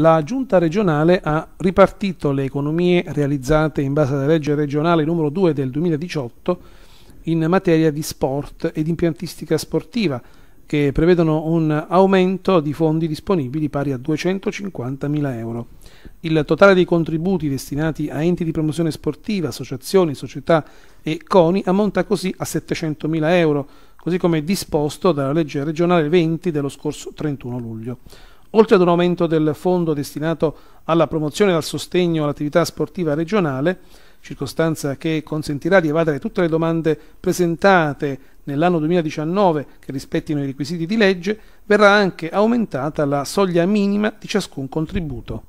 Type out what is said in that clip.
la giunta regionale ha ripartito le economie realizzate in base alla legge regionale numero 2 del 2018 in materia di sport ed impiantistica sportiva, che prevedono un aumento di fondi disponibili pari a 250.000 euro. Il totale dei contributi destinati a enti di promozione sportiva, associazioni, società e CONI ammonta così a 700.000 euro, così come disposto dalla legge regionale 20 dello scorso 31 luglio. Oltre ad un aumento del fondo destinato alla promozione e al sostegno all'attività sportiva regionale, circostanza che consentirà di evadere tutte le domande presentate nell'anno 2019 che rispettino i requisiti di legge, verrà anche aumentata la soglia minima di ciascun contributo.